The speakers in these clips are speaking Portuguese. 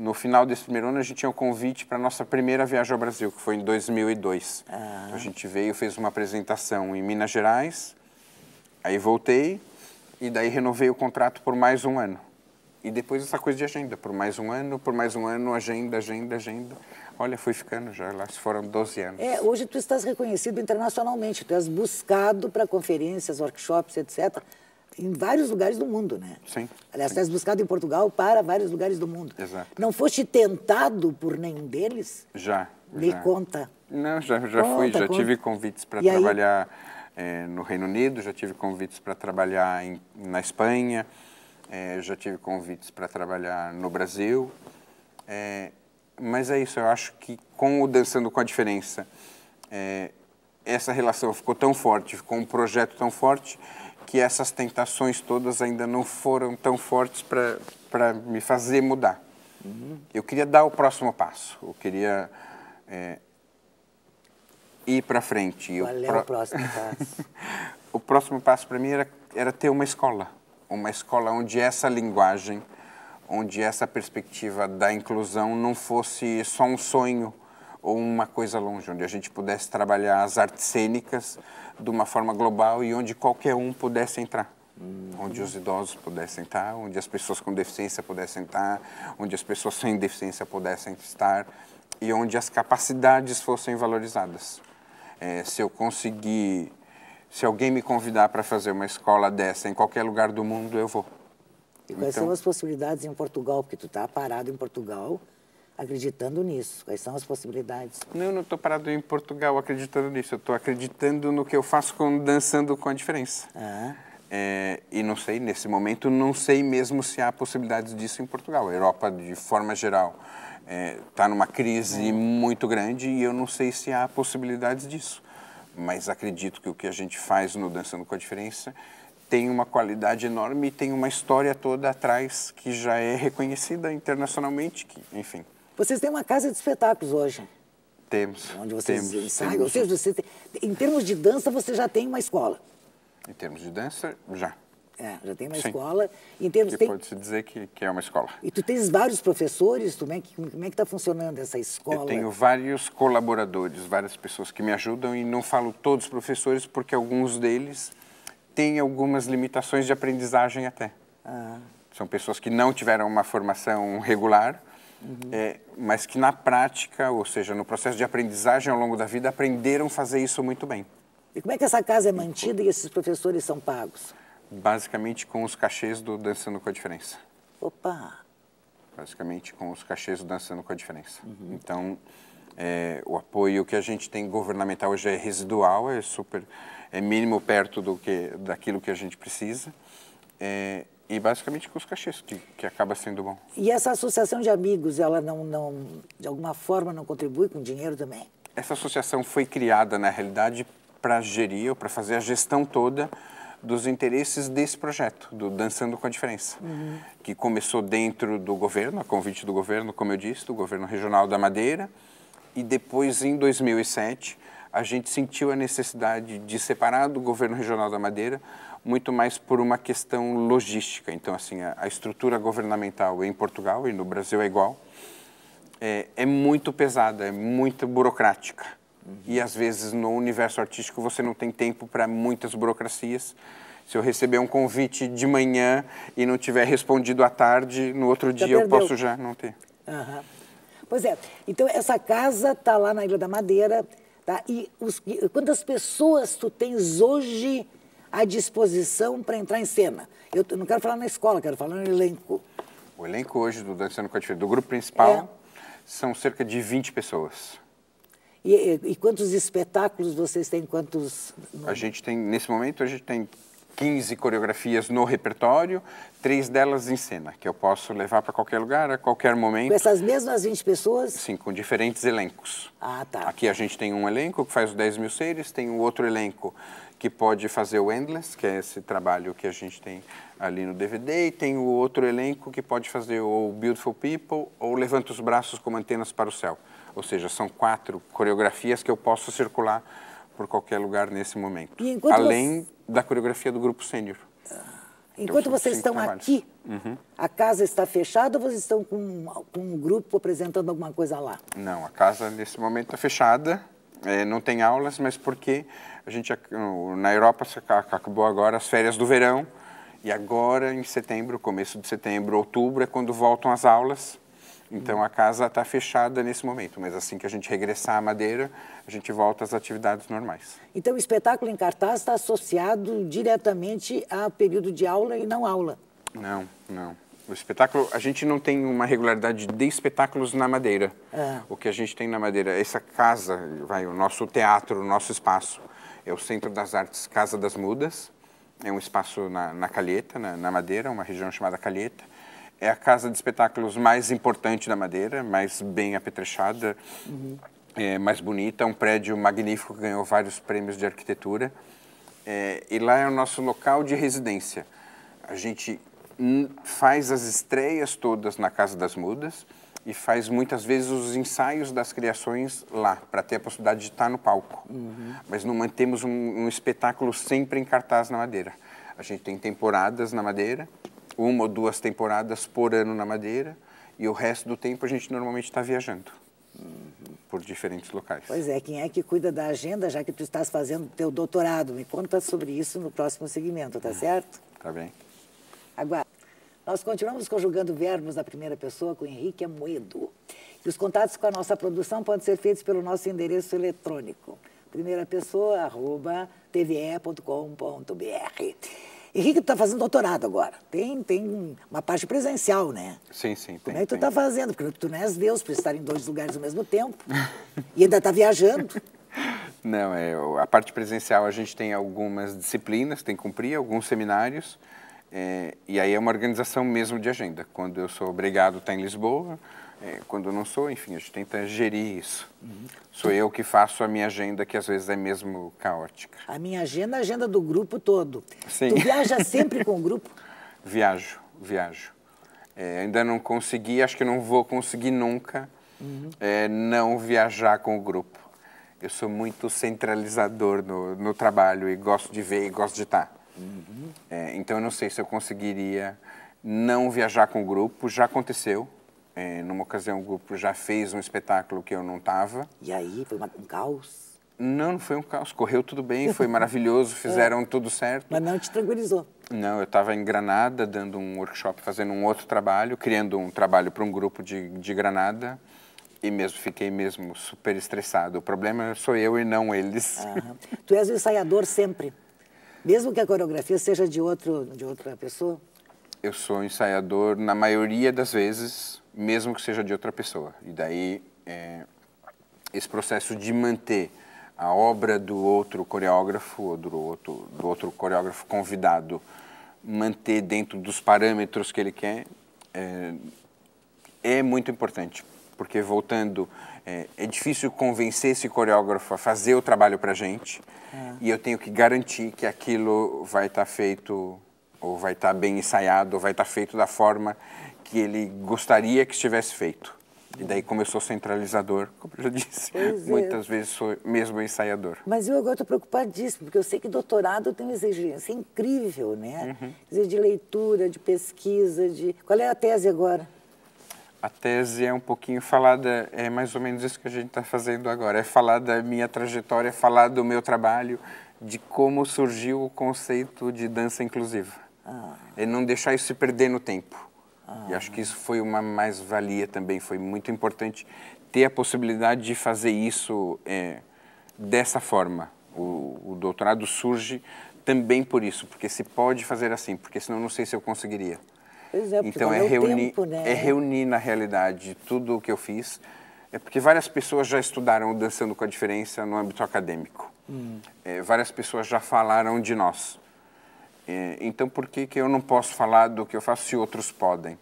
no final desse primeiro ano, a gente tinha um convite para a nossa primeira viagem ao Brasil, que foi em 2002. Ah. Então, a gente veio, fez uma apresentação em Minas Gerais, aí voltei, e daí renovei o contrato por mais um ano. E depois essa coisa de agenda, por mais um ano, por mais um ano, agenda, agenda, agenda. Olha, fui ficando já, lá foram 12 anos. É, hoje tu estás reconhecido internacionalmente, tu és buscado para conferências, workshops, etc em vários lugares do mundo, né? Sim. Aliás, estás buscado em Portugal para vários lugares do mundo. Exato. Não foste tentado por nenhum deles? Já. Me já. conta. Não, já, já conta, fui, já conta. tive convites para trabalhar é, no Reino Unido, já tive convites para trabalhar em, na Espanha, é, já tive convites para trabalhar no Brasil. É, mas é isso, eu acho que com o Dançando com a Diferença, essa relação ficou tão forte, ficou um projeto tão forte que essas tentações todas ainda não foram tão fortes para me fazer mudar. Uhum. Eu queria dar o próximo passo, eu queria é, ir para frente. Qual é o próximo passo? o próximo passo para mim era, era ter uma escola, uma escola onde essa linguagem, onde essa perspectiva da inclusão não fosse só um sonho, ou uma coisa longe, onde a gente pudesse trabalhar as artes cênicas de uma forma global e onde qualquer um pudesse entrar. Hum. Onde os idosos pudessem estar, onde as pessoas com deficiência pudessem estar, onde as pessoas sem deficiência pudessem estar e onde as capacidades fossem valorizadas. É, se eu conseguir, se alguém me convidar para fazer uma escola dessa em qualquer lugar do mundo, eu vou. E quais então... são as possibilidades em Portugal? Porque tu está parado em Portugal, acreditando nisso? Quais são as possibilidades? Não, eu não estou parado em Portugal acreditando nisso. Eu estou acreditando no que eu faço com, dançando com a diferença. Ah. É, e não sei, nesse momento, não sei mesmo se há possibilidades disso em Portugal. A Europa, de forma geral, está é, tá numa crise hum. muito grande e eu não sei se há possibilidades disso. Mas acredito que o que a gente faz no Dançando com a Diferença tem uma qualidade enorme e tem uma história toda atrás que já é reconhecida internacionalmente, que, enfim. Vocês têm uma casa de espetáculos hoje. Temos. Onde vocês temos, ensaiam. Temos. Ou seja, você tem... em termos de dança, você já tem uma escola. Em termos de dança, já. É, já tem uma Sim. escola. Em termos, tem... pode-se dizer que, que é uma escola. E tu tens vários professores? Como é que como é está funcionando essa escola? Eu tenho vários colaboradores, várias pessoas que me ajudam e não falo todos os professores porque alguns deles têm algumas limitações de aprendizagem até. Ah. São pessoas que não tiveram uma formação regular Uhum. É, mas que na prática, ou seja, no processo de aprendizagem ao longo da vida, aprenderam a fazer isso muito bem. E como é que essa casa é mantida e esses professores são pagos? Basicamente com os cachês do Dançando com a Diferença. Opa! Basicamente com os cachês do Dançando com a Diferença. Uhum. Então, é, o apoio que a gente tem governamental hoje é residual, é super, é mínimo perto do que daquilo que a gente precisa. É, e basicamente com os cachês, que, que acaba sendo bom. E essa associação de amigos, ela não, não, de alguma forma, não contribui com dinheiro também? Essa associação foi criada, na realidade, para gerir, ou para fazer a gestão toda dos interesses desse projeto, do Dançando com a Diferença, uhum. que começou dentro do governo, a convite do governo, como eu disse, do governo regional da Madeira, e depois, em 2007, a gente sentiu a necessidade de separar do governo regional da Madeira muito mais por uma questão logística. Então, assim, a, a estrutura governamental em Portugal e no Brasil é igual, é, é muito pesada, é muito burocrática. Uhum. E às vezes no universo artístico você não tem tempo para muitas burocracias. Se eu receber um convite de manhã e não tiver respondido à tarde, no outro já dia perdeu. eu posso já não ter. Uhum. Pois é. Então, essa casa está lá na Ilha da Madeira. Tá? E os, quantas pessoas tu tens hoje à disposição para entrar em cena. Eu não quero falar na escola, quero falar no elenco. O elenco hoje do Dançando com a Tia, do grupo principal, é. são cerca de 20 pessoas. E, e, e, quantos espetáculos vocês têm? Quantos? A gente tem, nesse momento, a gente tem 15 coreografias no repertório, três delas em cena, que eu posso levar para qualquer lugar, a qualquer momento. Com essas mesmas 20 pessoas? Sim, com diferentes elencos. Ah, tá. Aqui a gente tem um elenco que faz os 10 mil seres, tem um outro elenco que pode fazer o Endless, que é esse trabalho que a gente tem ali no DVD, e tem o outro elenco que pode fazer o Beautiful People ou Levanta os Braços como Antenas para o Céu. Ou seja, são quatro coreografias que eu posso circular por qualquer lugar nesse momento. Além você da coreografia do grupo sênior. Ah, então, enquanto vocês estão trabalhos. aqui, uhum. a casa está fechada ou vocês estão com, com, um grupo apresentando alguma coisa lá? Não, a casa nesse momento está fechada, é, não tem aulas, mas porque a gente na Europa acabou agora as férias do verão e agora em setembro, começo de setembro, outubro é quando voltam as aulas então a casa está fechada nesse momento, mas assim que a gente regressar à Madeira, a gente volta às atividades normais. Então o espetáculo em cartaz está associado diretamente ao período de aula e não aula? Não, não. O espetáculo, a gente não tem uma regularidade de espetáculos na Madeira. É. O que a gente tem na Madeira, essa casa, vai, o nosso teatro, o nosso espaço, é o Centro das Artes Casa das Mudas. É um espaço na, na Calheta, na, na Madeira, uma região chamada Calheta é a casa de espetáculos mais importante da Madeira, mais bem apetrechada, uhum. é, mais bonita, um prédio magnífico que ganhou vários prêmios de arquitetura. É, e lá é o nosso local de residência. A gente faz as estreias todas na Casa das Mudas e faz muitas vezes os ensaios das criações lá, para ter a possibilidade de estar tá no palco. Uhum. Mas não mantemos um, um espetáculo sempre em cartaz na Madeira. A gente tem temporadas na Madeira, uma ou duas temporadas por ano na Madeira e o resto do tempo a gente normalmente está viajando hum, por diferentes locais. Pois é, quem é que cuida da agenda, já que tu estás fazendo teu doutorado? Me conta sobre isso no próximo segmento, tá hum, certo? Tá bem. Agora, nós continuamos conjugando verbos da primeira pessoa com Henrique Amoedo. E os contatos com a nossa produção podem ser feitos pelo nosso endereço eletrônico. Primeira pessoa, arroba, tve.com.br. Henrique, tu tá fazendo doutorado agora. Tem, tem uma parte presencial, né? Sim, sim. Tem, Como é que tu tem. tá fazendo? Porque tu não és Deus para estar em dois lugares ao mesmo tempo. e ainda tá viajando. Não, é, a parte presencial a gente tem algumas disciplinas, tem que cumprir, alguns seminários. É, e aí é uma organização mesmo de agenda. Quando eu sou obrigado a tá estar em Lisboa, é, quando não sou, enfim, a gente tenta gerir isso. Uhum. Sou eu que faço a minha agenda, que às vezes é mesmo caótica. A minha agenda é a agenda do grupo todo. Sim. Tu viaja sempre com o grupo? Viajo, viajo. É, ainda não consegui, acho que não vou conseguir nunca uhum. é, não viajar com o grupo. Eu sou muito centralizador no, no trabalho e gosto de ver e gosto de estar. Uhum. É, então eu não sei se eu conseguiria não viajar com o grupo, já aconteceu. É, numa ocasião, o grupo já fez um espetáculo que eu não estava. E aí, foi uma, um caos? Não, não foi um caos. Correu tudo bem, foi maravilhoso, fizeram é. tudo certo. Mas não te tranquilizou? Não, eu estava em Granada, dando um workshop, fazendo um outro trabalho, criando um trabalho para um grupo de, de Granada. E mesmo fiquei mesmo super estressado. O problema sou eu e não eles. Tu és o ensaiador sempre, mesmo que a coreografia seja de outro de outra pessoa eu sou ensaiador na maioria das vezes, mesmo que seja de outra pessoa. E daí é, esse processo de manter a obra do outro coreógrafo ou do outro, do outro coreógrafo convidado, manter dentro dos parâmetros que ele quer, é, é muito importante. Porque, voltando, é, é, difícil convencer esse coreógrafo a fazer o trabalho para gente. É. E eu tenho que garantir que aquilo vai estar tá feito ou vai estar tá bem ensaiado, ou vai estar tá feito da forma que ele gostaria que estivesse feito. E daí começou centralizador, como eu já disse. Pois é. Muitas é. vezes sou mesmo ensaiador. Mas eu agora estou preocupadíssimo, porque eu sei que doutorado tem uma exigência incrível, né? Uhum. Dizer, de leitura, de pesquisa, de... Qual é a tese agora? A tese é um pouquinho falada, é mais ou menos isso que a gente está fazendo agora. É falar da minha trajetória, é falar do meu trabalho, de como surgiu o conceito de dança inclusiva. Ah. É não deixar isso se perder no tempo. Ah. E acho que isso foi uma mais-valia também. Foi muito importante ter a possibilidade de fazer isso é, dessa forma. O, o doutorado surge também por isso, porque se pode fazer assim, porque senão não sei se eu conseguiria. Pois é, então é reunir, tempo, né? é reunir na realidade tudo o que eu fiz. É porque várias pessoas já estudaram Dançando com a Diferença no âmbito acadêmico. Hum. É, várias pessoas já falaram de nós. É, então por que, que eu não posso falar do que eu faço se outros podem?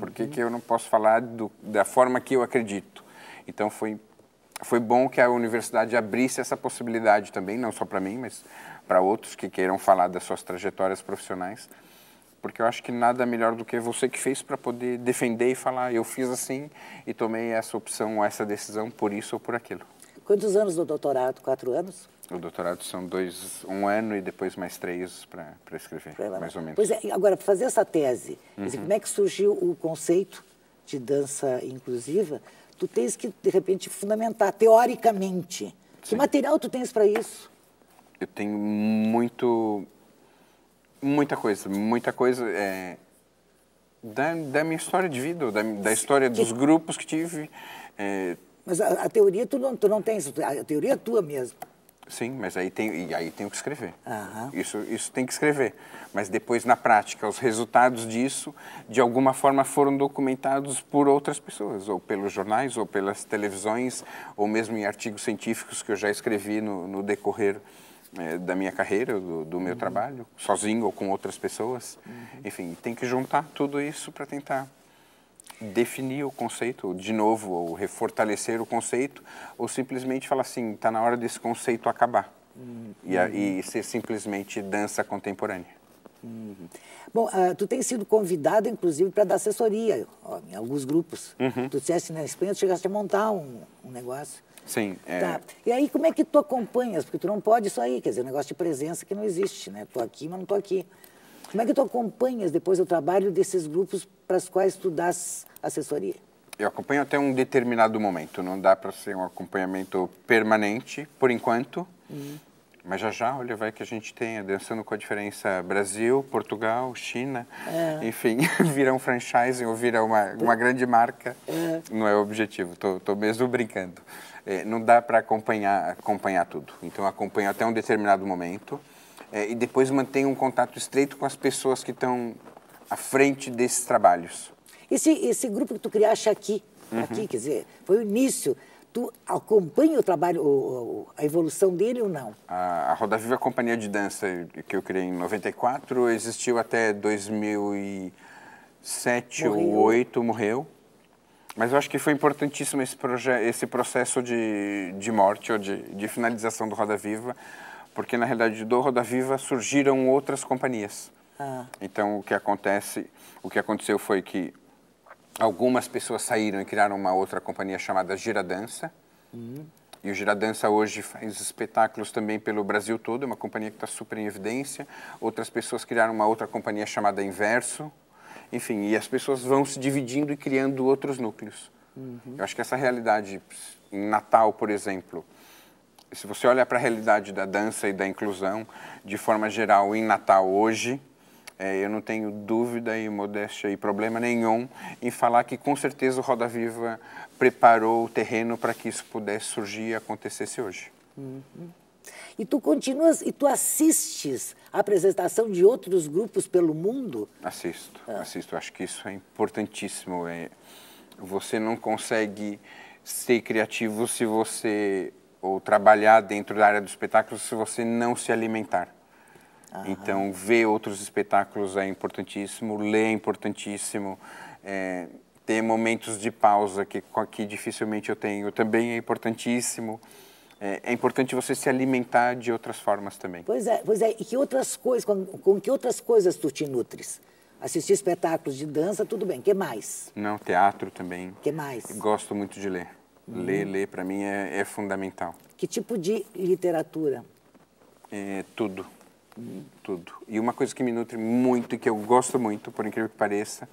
Por que, que eu não posso falar do, da forma que eu acredito? Então foi, foi bom que a universidade abrisse essa possibilidade também, não só para mim, mas para outros que queiram falar das suas trajetórias profissionais, porque eu acho que nada melhor do que você que fez para poder defender e falar eu fiz assim e tomei essa opção ou essa decisão por isso ou por aquilo. Quantos anos do doutorado? Quatro anos? O doutorado são dois, um ano e depois mais três para escrever, mais ou menos. Pois é, agora, para fazer essa tese, uhum. dizer, como é que surgiu o conceito de dança inclusiva? Tu tens que, de repente, fundamentar teoricamente. Sim. Que material tu tens para isso? Eu tenho muito. muita coisa, muita coisa. É, da, da minha história de vida, da, da história dos grupos que tive. É, mas a, a, teoria tu não, tu não tens, a teoria é tua mesmo. Sim, mas aí tem, e aí tem que escrever. Uhum. Isso, isso tem que escrever. Mas depois, na prática, os resultados disso, de alguma forma, foram documentados por outras pessoas, ou pelos jornais, ou pelas televisões, ou mesmo em artigos científicos que eu já escrevi no, no decorrer é, da minha carreira, do, do meu uhum. trabalho, sozinho ou com outras pessoas. Uhum. Enfim, tem que juntar tudo isso para tentar definir o conceito, de novo, ou refortalecer o conceito, ou simplesmente falar assim, está na hora desse conceito acabar. Uhum. E, e ser simplesmente dança contemporânea. Uhum. Bom, uh, tu tens sido convidado, inclusive, para dar assessoria ó, em alguns grupos. Uhum. Tu disseste né, na Espanha, tu chegaste a montar um, um negócio. Sim. É... Tá. E aí, como é que tu acompanhas? Porque tu não pode isso aí, quer dizer, é um negócio de presença que não existe, né? Tô aqui, mas não tô aqui. Como é que tu acompanhas depois o trabalho desses grupos para os quais tu dás assessoria? Eu acompanho até um determinado momento, não dá para ser um acompanhamento permanente, por enquanto. Uhum. Mas já já, olha, vai que a gente tem dançando com a diferença Brasil, Portugal, China, é. enfim, vira um franchising ou vira uma, uma grande marca. É. Não é o objetivo, tô, tô mesmo brincando. É, não dá para acompanhar, acompanhar tudo. Então, acompanho até um determinado momento é, e depois mantenha um contato estreito com as pessoas que estão à frente desses trabalhos. Esse, esse grupo que tu criaste aqui, uhum. aqui, quer dizer, foi o início. Tu acompanha o trabalho, o, a evolução dele ou não? A, a Roda Viva é Companhia de Dança, que eu criei em 94, existiu até 2007 morreu. ou 2008, morreu. Mas eu acho que foi importantíssimo esse, esse processo de, de morte ou de, de finalização do Roda Viva, porque na realidade do Roda Viva surgiram outras companhias. Ah. Então o que acontece, o que aconteceu foi que algumas pessoas saíram e criaram uma outra companhia chamada Giradança. Uhum. E o Giradança hoje faz espetáculos também pelo Brasil todo, é uma companhia que está super em evidência. Outras pessoas criaram uma outra companhia chamada Inverso. Enfim, e as pessoas vão se dividindo e criando outros núcleos. Uhum. Eu acho que essa realidade, em Natal, por exemplo, se você olha para a realidade da dança e da inclusão, de forma geral, em Natal hoje, é, eu não tenho dúvida e modéstia e problema nenhum em falar que com certeza o Roda Viva preparou o terreno para que isso pudesse surgir e acontecesse hoje. Uhum. E tu continuas e tu assistes a apresentação de outros grupos pelo mundo? Assisto, ah. assisto. Acho que isso é importantíssimo. É, você não consegue ser criativo se você ou trabalhar dentro da área do espetáculo se você não se alimentar. Aham. Então, ver outros espetáculos é importantíssimo, ler é importantíssimo, é, ter momentos de pausa que, que dificilmente eu tenho também é importantíssimo. É, é, importante você se alimentar de outras formas também. Pois é, pois é. E que outras coisas, com, com que outras coisas tu te nutres? Assistir espetáculos de dança, tudo bem. que mais? Não, teatro também. que mais? Gosto muito de ler. Ler, uhum. ler para mim é, é, fundamental. Que tipo de literatura? É, tudo. Tudo. E uma coisa que me nutre muito e que eu gosto muito, por incrível que pareça,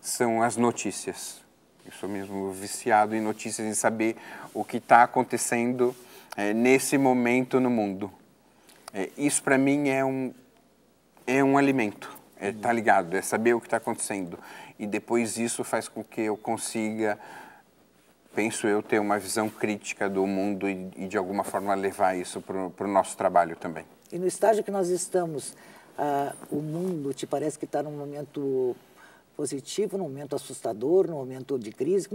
são as notícias. Eu sou mesmo viciado em notícias, em saber o que está acontecendo é, nesse momento no mundo. É, isso para mim é um é um alimento. É tá ligado, é saber o que está acontecendo e depois isso faz com que eu consiga penso eu, ter uma visão crítica do mundo e, e de alguma forma, levar isso para o nosso trabalho também. E no estágio que nós estamos, ah, o mundo te parece que está num momento positivo, num momento assustador, num momento de crise? Como é